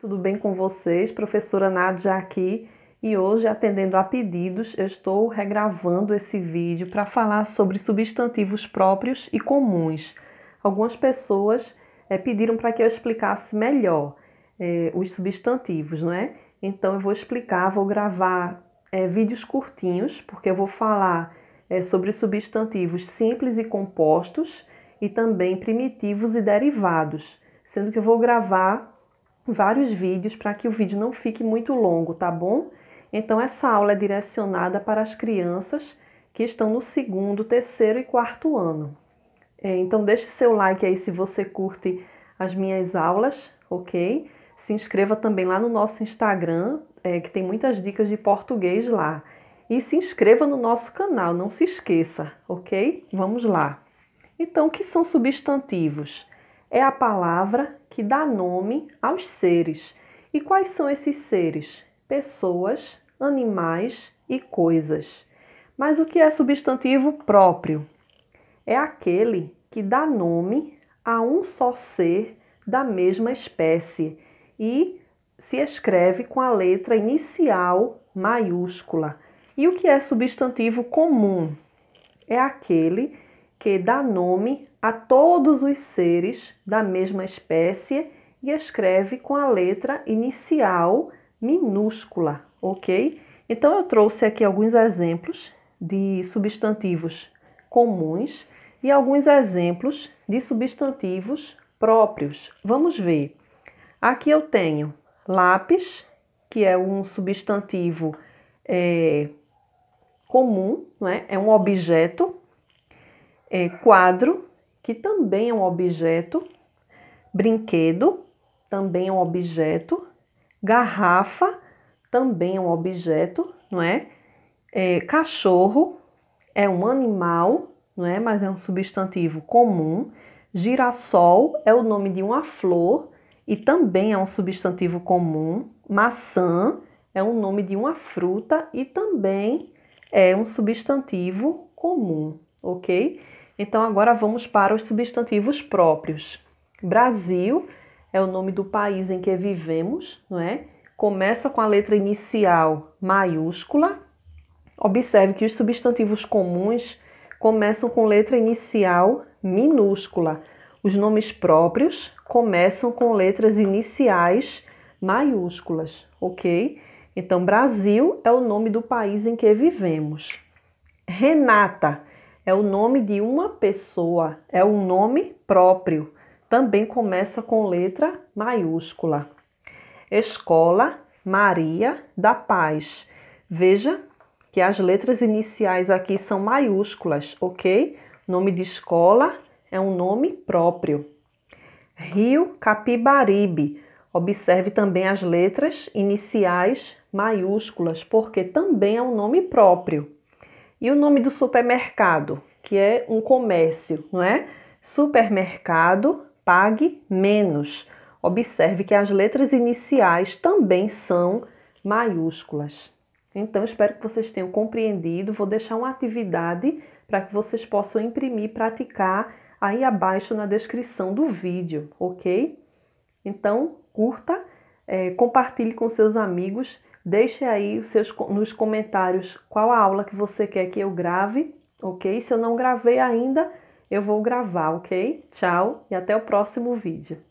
Tudo bem com vocês? Professora Nádia aqui e hoje, atendendo a pedidos, eu estou regravando esse vídeo para falar sobre substantivos próprios e comuns. Algumas pessoas é, pediram para que eu explicasse melhor é, os substantivos, não é? Então eu vou explicar, vou gravar é, vídeos curtinhos, porque eu vou falar sobre substantivos simples e compostos e também primitivos e derivados, sendo que eu vou gravar vários vídeos para que o vídeo não fique muito longo, tá bom? Então, essa aula é direcionada para as crianças que estão no segundo, terceiro e quarto ano. É, então, deixe seu like aí se você curte as minhas aulas, ok? Se inscreva também lá no nosso Instagram, é, que tem muitas dicas de português lá. E se inscreva no nosso canal, não se esqueça, ok? Vamos lá. Então, o que são substantivos? É a palavra que dá nome aos seres. E quais são esses seres? Pessoas, animais e coisas. Mas o que é substantivo próprio? É aquele que dá nome a um só ser da mesma espécie e se escreve com a letra inicial maiúscula. E o que é substantivo comum? É aquele que dá nome a todos os seres da mesma espécie e escreve com a letra inicial minúscula, ok? Então eu trouxe aqui alguns exemplos de substantivos comuns e alguns exemplos de substantivos próprios. Vamos ver. Aqui eu tenho lápis, que é um substantivo é, comum, não é? é um objeto é, quadro, que também é um objeto, brinquedo, também é um objeto, garrafa, também é um objeto, não é? é cachorro é um animal, não é? Mas é um substantivo comum. Girassol é o nome de uma flor e também é um substantivo comum. Maçã é o nome de uma fruta e também é um substantivo comum, ok? Então agora vamos para os substantivos próprios. Brasil é o nome do país em que vivemos, não é? Começa com a letra inicial maiúscula. Observe que os substantivos comuns começam com letra inicial minúscula. Os nomes próprios começam com letras iniciais maiúsculas, ok? Então, Brasil é o nome do país em que vivemos. Renata é o nome de uma pessoa, é um nome próprio. Também começa com letra maiúscula. Escola Maria da Paz. Veja que as letras iniciais aqui são maiúsculas, ok? Nome de escola é um nome próprio. Rio Capibaribe. Observe também as letras iniciais maiúsculas, porque também é um nome próprio. E o nome do supermercado, que é um comércio, não é? Supermercado, pague menos. Observe que as letras iniciais também são maiúsculas. Então, espero que vocês tenham compreendido. Vou deixar uma atividade para que vocês possam imprimir e praticar aí abaixo na descrição do vídeo, ok? Então, curta, é, compartilhe com seus amigos Deixe aí seus, nos comentários qual a aula que você quer que eu grave, ok? Se eu não gravei ainda, eu vou gravar, ok? Tchau e até o próximo vídeo.